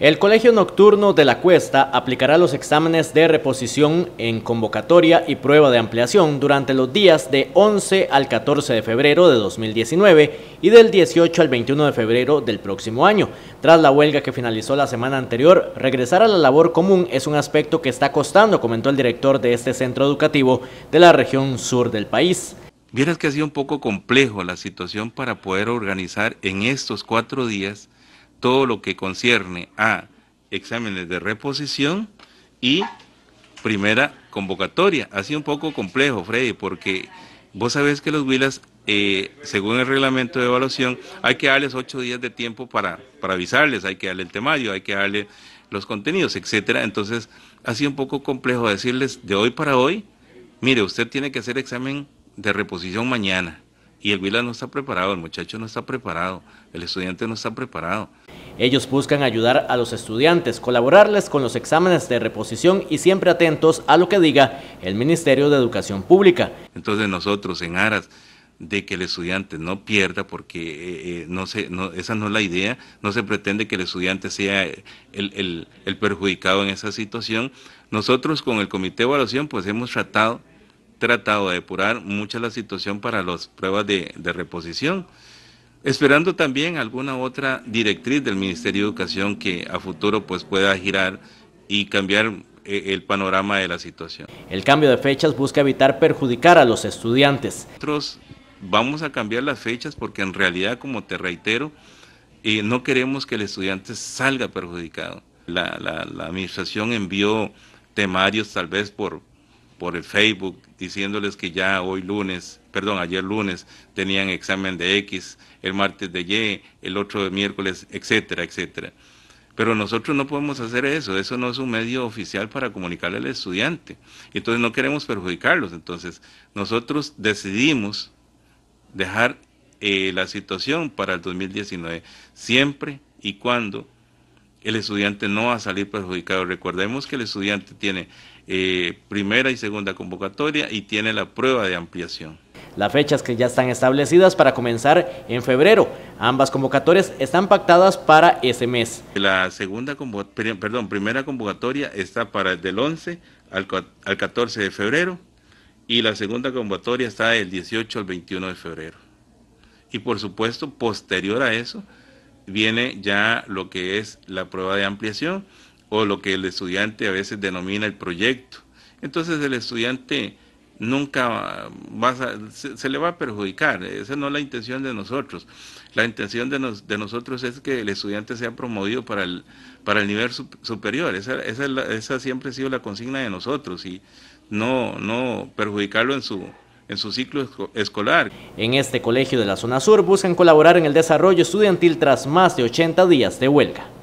El Colegio Nocturno de la Cuesta aplicará los exámenes de reposición en convocatoria y prueba de ampliación durante los días de 11 al 14 de febrero de 2019 y del 18 al 21 de febrero del próximo año. Tras la huelga que finalizó la semana anterior, regresar a la labor común es un aspecto que está costando, comentó el director de este centro educativo de la región sur del país. Vieras que ha sido un poco complejo la situación para poder organizar en estos cuatro días todo lo que concierne a exámenes de reposición y primera convocatoria. Ha sido un poco complejo, Freddy, porque vos sabés que los vilas, eh, según el reglamento de evaluación, hay que darles ocho días de tiempo para, para avisarles, hay que darle el temario, hay que darle los contenidos, etcétera. Entonces, ha sido un poco complejo decirles de hoy para hoy, mire, usted tiene que hacer examen de reposición mañana y el VILA no está preparado, el muchacho no está preparado, el estudiante no está preparado. Ellos buscan ayudar a los estudiantes, colaborarles con los exámenes de reposición y siempre atentos a lo que diga el Ministerio de Educación Pública. Entonces nosotros en aras de que el estudiante no pierda, porque eh, eh, no se, no, esa no es la idea, no se pretende que el estudiante sea el, el perjudicado en esa situación. Nosotros con el Comité de Evaluación pues hemos tratado tratado de depurar mucha la situación para las pruebas de, reposición, esperando también alguna otra directriz del Ministerio de Educación que a futuro pues pueda girar y cambiar eh, el panorama de la situación. El cambio de fechas busca evitar perjudicar a los estudiantes. Nosotros vamos a cambiar las fechas porque en realidad, como te reitero, eh, no queremos que el estudiante salga perjudicado. la administración envió temarios tal vez por, por el Facebook diciéndoles que ya hoy lunes, perdón, ayer lunes tenían examen de X, el martes de Y, el otro de miércoles, etcétera, etcétera. Pero nosotros no podemos hacer eso, eso no es un medio oficial para comunicarle al estudiante. Entonces no queremos perjudicarlos, entonces nosotros decidimos dejar eh, la situación para el 2019, siempre y cuando el estudiante no va a salir perjudicado. Recordemos que el estudiante tiene eh, primera y segunda convocatoria y tiene la prueba de ampliación. Las fechas que ya están establecidas para comenzar en febrero. Ambas convocatorias están pactadas para ese mes. La segunda perdón, primera convocatoria está para del 11 al, al 14 de febrero y la segunda convocatoria está del 18 al 21 de febrero. Y por supuesto, posterior a eso, viene ya lo que es la prueba de ampliación o lo que el estudiante a veces denomina el proyecto. Entonces el estudiante nunca va se, le va a perjudicar, esa no es la intención de nosotros. La intención de, de nosotros es que el estudiante sea promovido para el, para el nivel superior, esa, esa, esa siempre ha sido la consigna de nosotros y no, no perjudicarlo en su, en su ciclo escolar. En este colegio de la zona sur buscan colaborar en el desarrollo estudiantil tras más de 80 días de huelga.